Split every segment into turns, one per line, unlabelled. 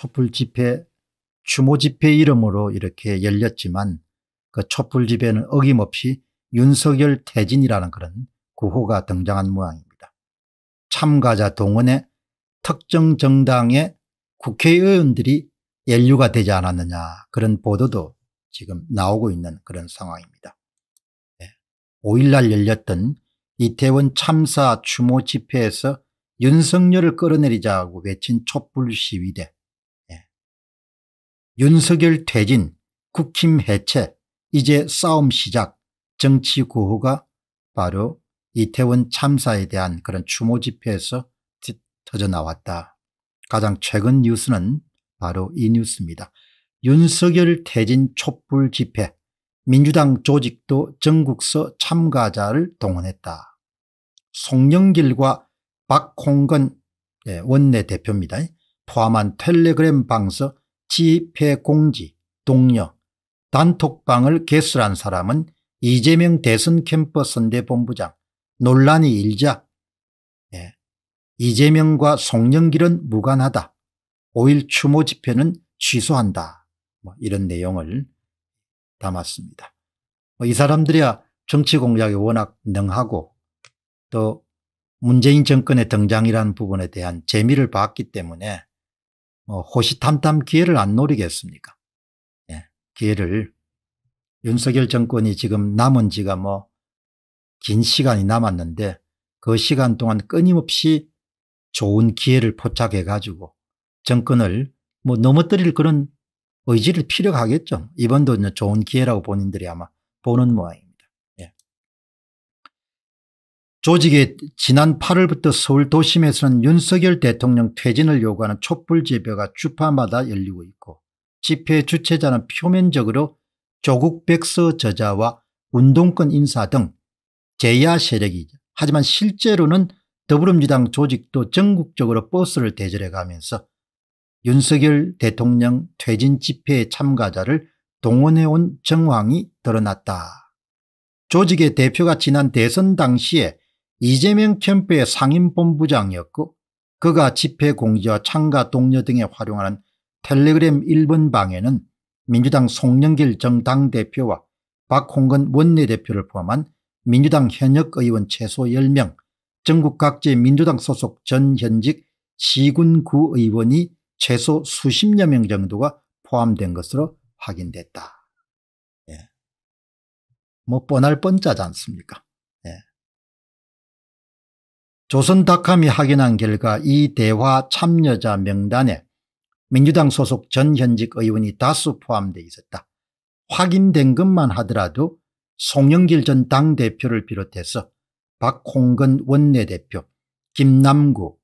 촛불 집회, 추모 집회 이름으로 이렇게 열렸지만 그 촛불 집회는 어김없이 윤석열 태진이라는 그런 구호가 등장한 모양입니다. 참가자 동원에 특정 정당의 국회의원들이 연류가 되지 않았느냐 그런 보도도 지금 나오고 있는 그런 상황입니다. 5일날 예. 열렸던 이태원 참사 추모 집회에서 윤석열을 끌어내리자고 외친 촛불 시위대 윤석열 퇴진, 국힘 해체, 이제 싸움 시작, 정치 구호가 바로 이태원 참사에 대한 그런 추모 집회에서 터져 나왔다. 가장 최근 뉴스는 바로 이 뉴스입니다. 윤석열 퇴진 촛불 집회 민주당 조직도 전국서 참가자를 동원했다. 송영길과 박홍근 예, 원내대표입니다. 포함한 텔레그램 방서 집회 공지, 동력, 단톡방을 개설한 사람은 이재명 대선 캠퍼 선대본부장 논란이 일자 예. 이재명과 송영길은 무관하다. 5일 추모 집회는 취소한다. 뭐 이런 내용을 담았습니다. 뭐이 사람들이야 정치 공작에 워낙 능하고 또 문재인 정권의 등장이라는 부분에 대한 재미를 봤기 때문에 뭐 호시탐탐 기회를 안 노리겠습니까? 예, 기회를 윤석열 정권이 지금 남은 지가 뭐 긴 시간이 남았는데 그 시간 동안 끊임없이 좋은 기회를 포착해 가지고 정권을 뭐 넘어뜨릴 그런 의지를 필요하겠죠. 이번도 좋은 기회라고 본인들이 아마 보는 모양입니다. 조직의 지난 8월부터 서울 도심에서는 윤석열 대통령 퇴진을 요구하는 촛불 집회가 주파마다 열리고 있고 집회 주최자는 표면적으로 조국 백서 저자와 운동권 인사 등 제야 세력이죠. 하지만 실제로는 더불어민주당 조직도 전국적으로 버스를 대절해 가면서 윤석열 대통령 퇴진 집회 참가자를 동원해온 정황이 드러났다. 조직의 대표가 지난 대선 당시에 이재명 캠프의 상임본부장이었고 그가 집회공지와 참가 동료 등에 활용하는 텔레그램 1번 방에는 민주당 송영길 정당대표와 박홍근 원내대표를 포함한 민주당 현역 의원 최소 10명, 전국 각지의 민주당 소속 전현직 시군구 의원이 최소 수십여 명 정도가 포함된 것으로 확인됐다. 예. 뭐 뻔할 뻔짜지 않습니까? 조선닷컴이 확인한 결과 이 대화 참여자 명단에 민주당 소속 전현직 의원이 다수 포함되어 있었다. 확인된 것만 하더라도 송영길 전 당대표를 비롯해서 박홍근 원내대표, 김남구,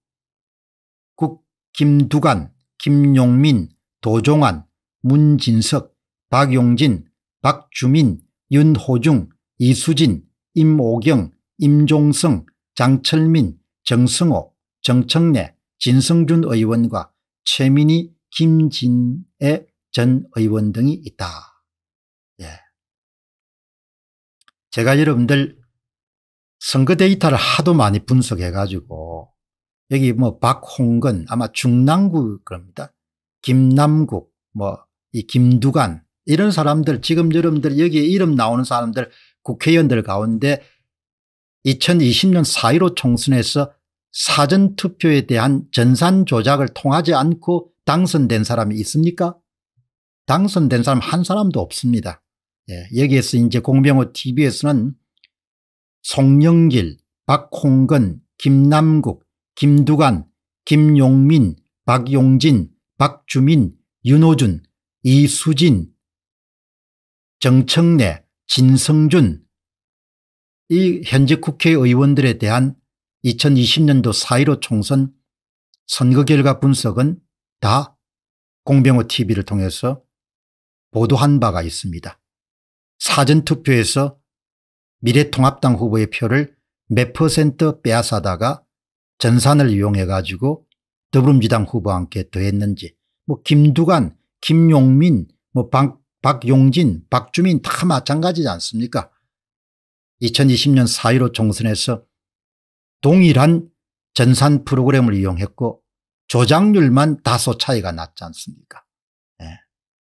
국 김두관, 김용민, 도종환, 문진석, 박용진, 박주민, 윤호중, 이수진, 임오경, 임종성, 장철민, 정승호, 정청래, 진성준 의원과 최민희, 김진애 전 의원 등이 있다. 예. 제가 여러분들 선거 데이터를 하도 많이 분석해 가지고 여기 뭐 박홍근 아마 중남구 그니다 김남국 뭐 이 김두관 이런 사람들 지금 여러분들 여기에 이름 나오는 사람들 국회의원들 가운데 2020년 4.15 총선에서 사전투표에 대한 전산 조작을 통하지 않고 당선된 사람이 있습니까? 당선된 사람 한 사람도 없습니다. 예, 여기에서 이제 공병호 tv에서는 송영길, 박홍근, 김남국, 김두관, 김용민, 박용진, 박주민, 윤호준, 이수진, 정청래, 진성준, 이현직 국회의원들에 대한 2020년도 4.15 총선 선거 결과 분석은 다 공병호 tv를 통해서 보도한 바가 있습니다. 사전투표에서 미래통합당 후보의 표를 몇 퍼센트 빼앗아다가 전산을 이용해 가지고 더불어민주당 후보와 함께 더했는지 뭐 김두관, 김용민, 뭐 박, 박용진, 박주민 다 마찬가지지 않습니까 2020년 4.15 총선에서 동일한 전산 프로그램을 이용했고 조작률만 다소 차이가 났지 않습니까 네.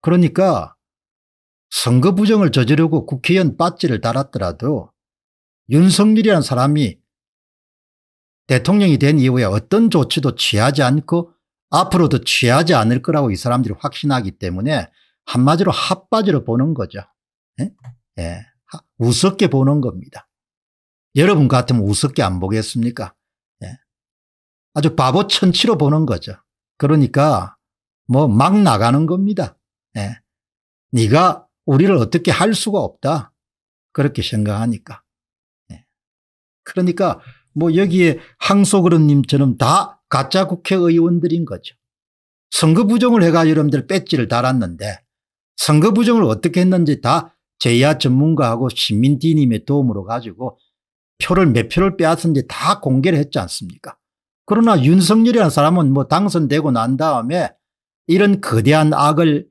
그러니까 선거 부정을 저지르고 국회의원 빠지를 달았더라도 윤석열이라는 사람이 대통령이 된 이후에 어떤 조치도 취하지 않고 앞으로도 취하지 않을 거라고 이 사람들이 확신하기 때문에 한마디로 핫바지로 보는 거죠. 예? 예. 우습게 보는 겁니다. 여러분 같으면 우습게 안 보겠습니까? 예. 아주 바보 천치로 보는 거죠. 그러니까 뭐 막 나가는 겁니다. 예. 네가 우리를 어떻게 할 수가 없다. 그렇게 생각하니까. 예. 그러니까 뭐 여기에 항소그런님처럼 다 가짜 국회의원들인 거죠. 선거 부정을 해가 여러분들 배지를 달았는데 선거 부정을 어떻게 했는지 다 제야 전문가하고 시민디님의 도움으로 가지고 표를 몇 표를 빼앗은지 다 공개를 했지 않습니까? 그러나 윤석열이라는 사람은 뭐 당선되고 난 다음에 이런 거대한 악을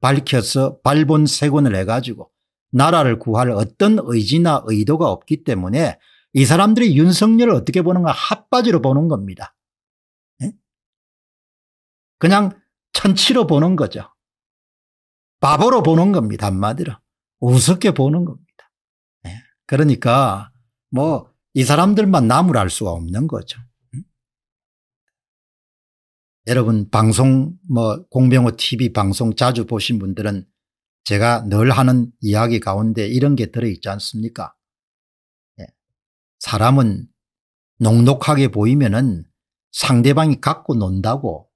밝혀서 발본세원을 해가지고 나라를 구할 어떤 의지나 의도가 없기 때문에 이 사람들이 윤석열을 어떻게 보는가 핫바지로 보는 겁니다. 예? 그냥 천치로 보는 거죠. 바보로 보는 겁니다 한마디로. 우습게 보는 겁니다. 예. 그러니까 뭐이 음. 사람들만 나무랄 수가 없는 거죠. 응? 음? 여러분 방송 뭐 공병호 TV 방송 자주 보신 분들은 제가 늘 하는 이야기 가운데 이런 게 들어있지 않습니까? 예. 사람은 녹록하게 보이면은 상대방이 갖고 논다고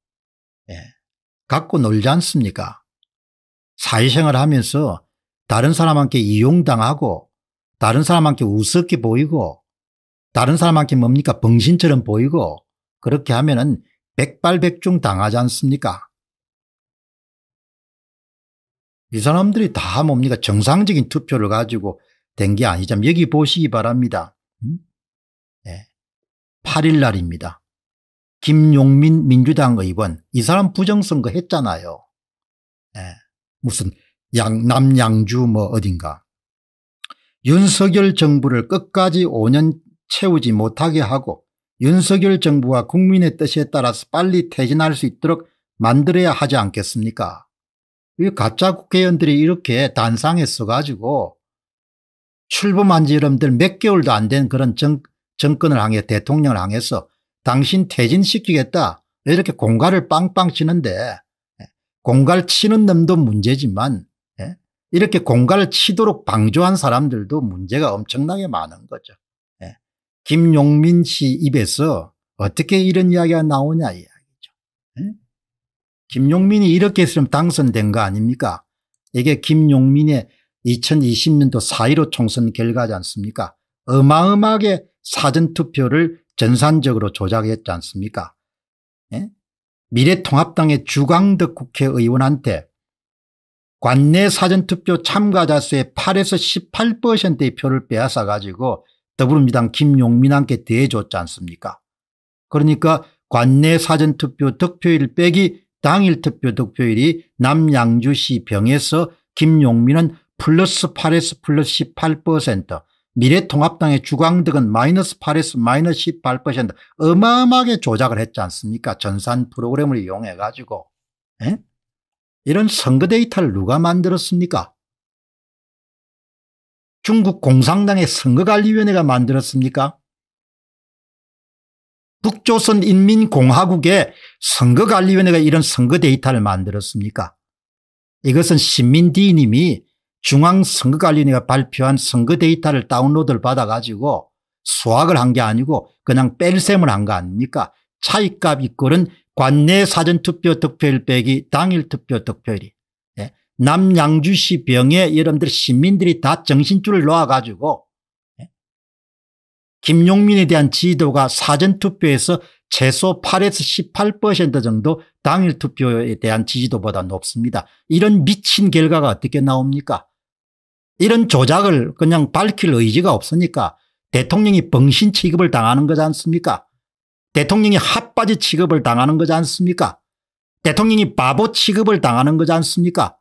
예. 갖고 놀지 않습니까? 사회생활 하면서 다른 사람한테 이용당하고 다른 사람한테 우습게 보이고 다른 사람한테 뭡니까 벙신처럼 보이고 그렇게 하면은 백발백중 당하지 않습니까? 이 사람들이 다 뭡니까 정상적인 투표를 가지고 된 게 아니죠. 여기 보시기 바랍니다. 음? 네. 예. 8일 날입니다. 김용민 민주당 의원 이 사람 부정선거 했잖아요. 네. 무슨 양, 남양주 뭐 어딘가. 윤석열 정부를 끝까지 5년 채우지 못하게 하고 윤석열 정부가 국민의 뜻에 따라서 빨리 퇴진할 수 있도록 만들어야 하지 않겠습니까 이 가짜 국회의원들이 이렇게 단상에 써가지고 출범한 지 여러분들 몇 개월도 안 된 그런 정, 정권을 향해 대통령을 향해서 당신 퇴진시키겠다 이렇게 공갈을 빵빵 치는데 예, 공갈 치는 놈도 문제지만 이렇게 공갈을 치도록 방조한 사람들도 문제가 엄청나게 많은 거죠. 예. 김용민 씨 입에서 어떻게 이런 이야기가 나오냐 이야기죠. 예? 김용민이 이렇게 했으 면 당선된 거 아닙니까? 이게 김용민의 2020년도 4.15 총선 결과지 않습니까? 어마어마하게 사전투표를 전산적으로 조작했지 않습니까? 예? 미래통합당의 주광덕 국회의원한테 관내 사전투표 참가자 수의 8에서 18%의 표를 빼앗아 가지고 더불어민주당 김용민한테 대해줬지 않습니까 그러니까 관내 사전투표 득표율 빼기 당일 투표 득표율이 남양주시 병에서 김용민은 플러스 8에서 플러스 18% 미래통합당의 주광득은 마이너스 8에서 마이너스 18% 어마어마하게 조작을 했지 않습니까 전산 프로그램을 이용해 가지고 에? 예? 이런 선거 데이터를 누가 만들었습니까? 중국 공산당의 선거관리위원회가 만들었습니까? 북조선인민공화국의 선거관리위원회가 이런 선거 데이터를 만들었습니까? 이것은 신민디님이 중앙선거관리위원회가 발표한 선거 데이터를 다운로드를 받아가지고 수학을 한 게 아니고 그냥 뺄셈을 한 거 아닙니까? 차이값 이꼴은 관내 사전투표 득표율 빼기 당일 투표 득표율이 예. 남양주시 병에 여러분들 시민들이 다 정신줄을 놓아가지고 예. 김용민에 대한 지도가 지 사전투표에서 최소 8에서 18% 정도 당일 투표에 대한 지지도보다 높습니다. 이런 미친 결과가 어떻게 나옵니까 이런 조작을 그냥 밝힐 의지가 없으니까 대통령이 벙신 취급을 당하는 거지 않습니까 대통령이 핫바지 취급을 당하는 거지 않습니까? 대통령이 바보 취급을 당하는 거지 않습니까?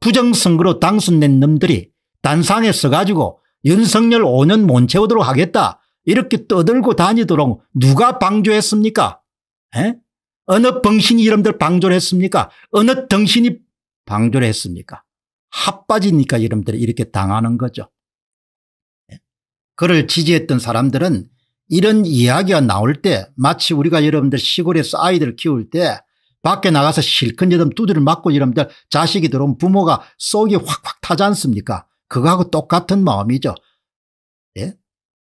부정선거로 당선된 놈들이 단상에 서가지고 윤석열 5년 못 채우도록 하겠다 이렇게 떠들고 다니도록 누가 방조했습니까? 에? 어느 병신이 이름들 방조를 했습니까? 어느 덩신이 방조를 했습니까? 핫바지니까 이름들이 이렇게 당하는 거죠. 그를 지지했던 사람들은 이런 이야기가 나올 때 마치 우리가 여러분들 시골에서 아이들을 키울 때 밖에 나가서 실컷 여름 두드려 맞고 여러분들 자식이 들어온 부모가 속이 확확 타지 않습니까? 그거하고 똑같은 마음이죠. 예?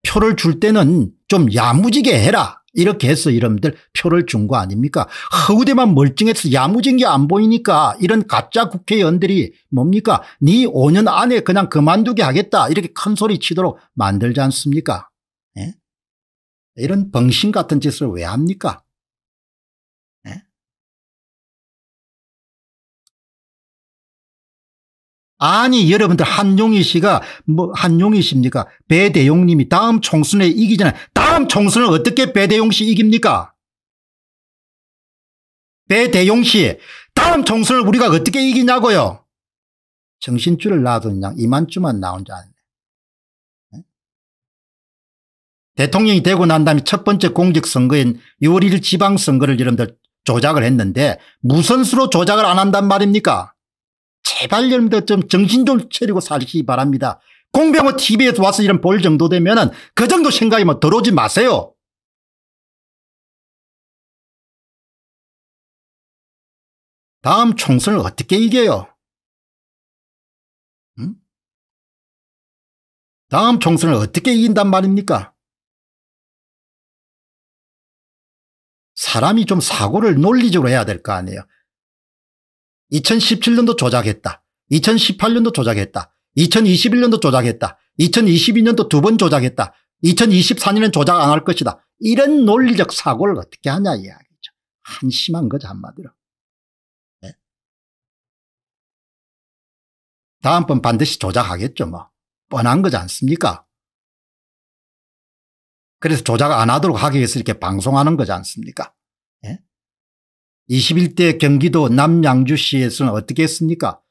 표를 줄 때는 좀 야무지게 해라. 이렇게 해서 여러분들 표를 준 거 아닙니까? 허우대만 멀쩡해서 야무진 게 안 보이니까 이런 가짜 국회의원들이 뭡니까? 네 5년 안에 그냥 그만두게 하겠다 이렇게 큰 소리 치도록 만들지 않습니까? 예? 이런 벙신 같은 짓을 왜 합니까? 네? 아니 여러분들 한용희 씨가 뭐 한용희 씨입니까? 배대용 님이 다음 총선에 이기잖아요. 다음 총선을 어떻게 배대용 씨 이깁니까? 배대용 씨 다음 총선을 우리가 어떻게 이기냐고요. 정신줄을 놔두는 양 이만주만 나온 줄 아는 대통령이 되고 난 다음에 첫 번째 공직선거인 6월 1일 지방선거를 여러분들 조작을 했는데 무슨 수로 조작을 안 한단 말입니까 제발 여러분들 좀 정신 좀 차리고 살기 바랍니다. 공병호 TV에서 와서 이런 볼 정도 되면은 그 정도 생각이면 뭐 들어오지 마세요. 다음 총선을 어떻게 이겨요? 응? 다음 총선을 어떻게 이긴단 말입니까? 사람이 좀 사고를 논리적으로 해야 될 거 아니에요. 2017년도 조작했다. 2018년도 조작했다. 2021년도 조작했다. 2022년도 두 번 조작했다. 2024년엔 조작 안 할 것이다. 이런 논리적 사고를 어떻게 하냐 이야기죠. 한심한 거죠 한마디로. 네. 다음번 반드시 조작하겠죠 뭐. 뻔한 거지 않습니까? 그래서 조작 안 하도록 하기 위해서 이렇게 방송하는 거지 않습니까? 예? 21대 경기도 남양주시에서는 어떻게 했습니까?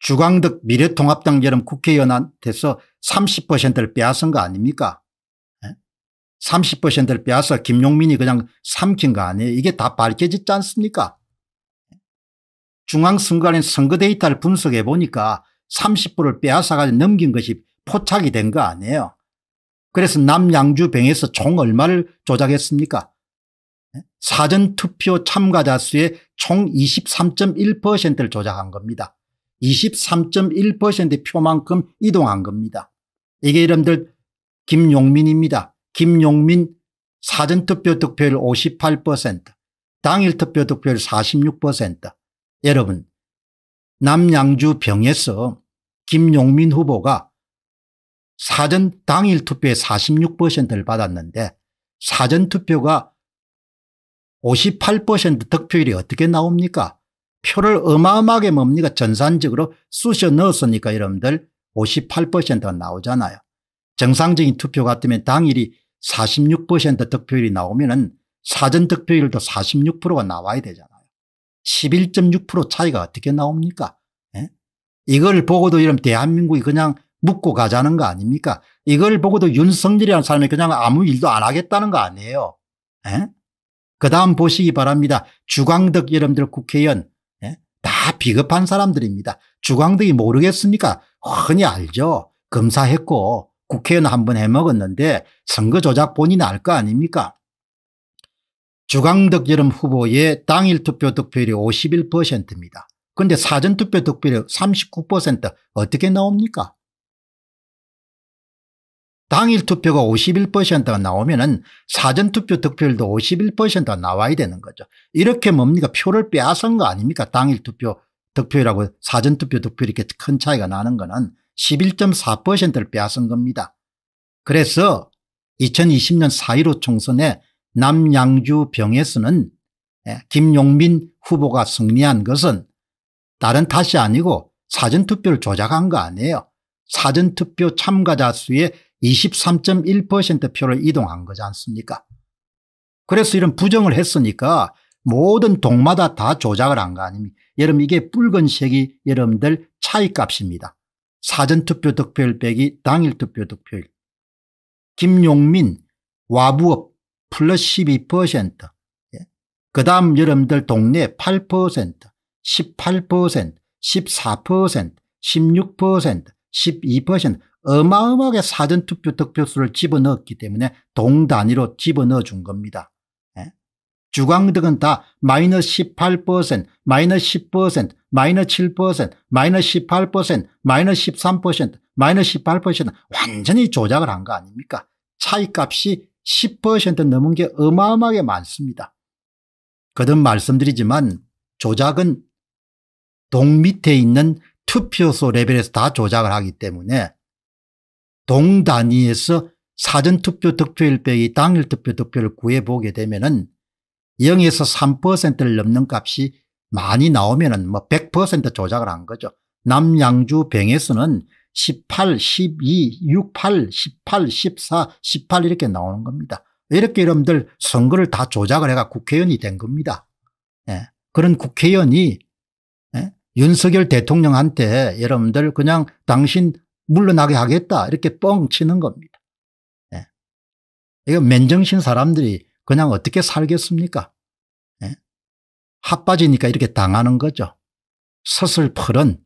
주광덕 미래통합당 여름 국회의원한테서 30%를 빼앗은 거 아닙니까? 30%를 예? 빼앗아 김용민이 그냥 삼킨 거 아니에요. 이게 다 밝혀졌지 않습니까? 예? 중앙선관위 선거 데이터를 분석해 보니까 30%를 빼앗아가지고 넘긴 것이 포착이 된 거 아니에요. 그래서 남양주병에서 총 얼마를 조작했습니까? 예? 사전투표 참가자 수의 총 23.1%를 조작한 겁니다. 23.1%의 표만큼 이동한 겁니다. 이게 여러분들 김용민입니다. 김용민 사전투표 득표율 58%, 당일투표 득표율 46%. 여러분 남양주 병에서 김용민 후보가 사전 당일 투표의 46%를 받았는데 사전 투표가 58% 득표율이 어떻게 나옵니까 표를 어마어마하게 뭡니까 전산적으로 쑤셔 넣었으니까 여러분들 58%가 나오잖아요. 정상적인 투표 같으면 당일이 46% 득표율이 나오면 은 사전 득표율도 46%가 나와야 되잖아요. 11.6% 차이가 어떻게 나옵니까 에? 예? 이걸 보고도 이런 대한민국이 그냥 묻고 가자는 거 아닙니까? 이걸 보고도 윤석열이라는 사람이 그냥 아무 일도 안 하겠다는 거 아니에요. 예? 그 다음 보시기 바랍니다. 주광덕 여러분들 국회의원 에? 예? 다 비겁한 사람들입니다. 주광덕이 모르겠습니까? 흔히 알죠. 검사했고 국회의원 한 번 해먹었는데 선거 조작 본인 알 거 아닙니까? 주광덕 여름 후보의 당일 투표 득표율이 51%입니다. 근데 사전투표 득표율 39% 어떻게 나옵니까? 당일 투표가 51%가 나오면 은 사전투표 득표율도 51%가 나와야 되는 거죠. 이렇게 뭡니까 표를 빼앗은 거 아닙니까 당일 투표 득표율하고 사전투표 득표 율 이렇게 큰 차이가 나는 거는 11.4%를 빼앗은 겁니다. 그래서 2020년 4.15 총선에 남양주 병에서는 예, 김용민 후보가 승리한 것은 다른 탓이 아니고 사전투표를 조작한 거 아니에요. 사전투표 참가자 수의 23.1%표를 이동한 거지 않습니까? 그래서 이런 부정을 했으니까 모든 동마다 다 조작을 한 거 아닙니까? 여러분 이게 붉은색이 여러분들 차이값입니다. 사전투표 득표율 빼기 당일투표 득표율. 김용민 와부업 플러스 12%. 예. 그 다음 여러분들 동네 8%, 18%, 14%, 16%, 12% 어마어마하게 사전투표 득표수를 집어넣었기 때문에 동단위로 집어넣어 준 겁니다. 예? 주광득은 다 마이너스 18%, 마이너스 10%, 마이너스 7%, 마이너스 18%, 마이너스 13%, 마이너스 18% 완전히 조작을 한 거 아닙니까? 차이값이 10% 넘은 게 어마어마하게 많습니다. 거듭 말씀드리지만 조작은 동 밑에 있는 투표소 레벨에서 다 조작을 하기 때문에 동단위에서 사전투표 득표일 빼기 당일 투표 득표를 구해보게 되면 은 0에서 3%를 넘는 값이 많이 나오면 은뭐100% 조작을 한 거죠. 남양주 병에서는 18, 12, 68, 18, 14, 18 이렇게 나오는 겁니다. 이렇게 여러분들 선거를 다 조작을 해가 국회의원이 된 겁니다. 예. 그런 국회의원이 예? 윤석열 대통령한테 여러분들 그냥 당신 물러나게 하겠다 이렇게 뻥 치는 겁니다. 예. 이거 맨정신 사람들이 그냥 어떻게 살겠습니까? 예. 합빠지니까 이렇게 당하는 거죠. 서슬퍼런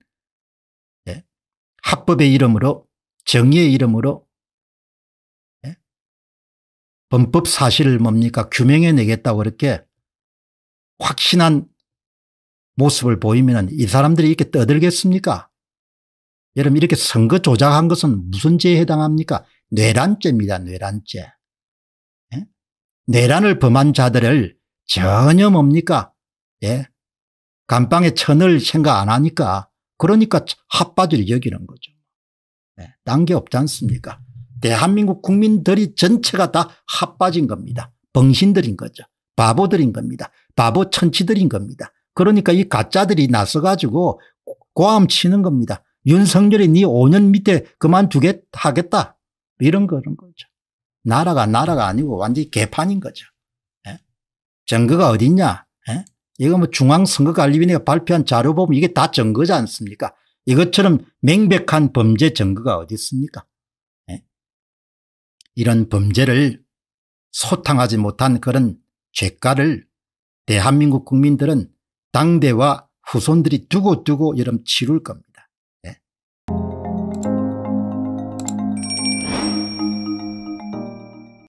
예. 합법의 이름으로 정의의 이름으로 예. 범법 사실을 뭡니까 규명해 내겠다고 이렇게 확신한 모습을 보이면 이 사람들이 이렇게 떠들겠습니까? 여러분 이렇게 선거 조작한 것은 무슨 죄에 해당합니까? 뇌란죄입니다. 뇌란죄. 예? 뇌란을 범한 자들을 전혀 뭡니까? 예? 감방에 천을 생각 안 하니까 그러니까 핫바지를 여기는 거죠. 예? 딴게 없지 않습니까? 대한민국 국민들이 전체가 다 핫빠진 겁니다. 벙신들인 거죠. 바보들인 겁니다. 바보 천치들인 겁니다. 그러니까 이 가짜들이 나서가지고 고함 치는 겁니다. 윤석열이 네 5년 밑에 그만두겠 하겠다 이런 거는 거죠. 나라가 나라가 아니고 완전히 개판인 거죠. 예? 증거가 어딨냐? 예? 이거 뭐 중앙선거관리위원회가 발표한 자료 보면 이게 다 증거지 않습니까? 이것처럼 명백한 범죄 증거가 어디 있습니까? 예? 이런 범죄를 소탕하지 못한 그런 죄가를 대한민국 국민들은 당대와 후손들이 두고두고 이름 치룰 겁니다.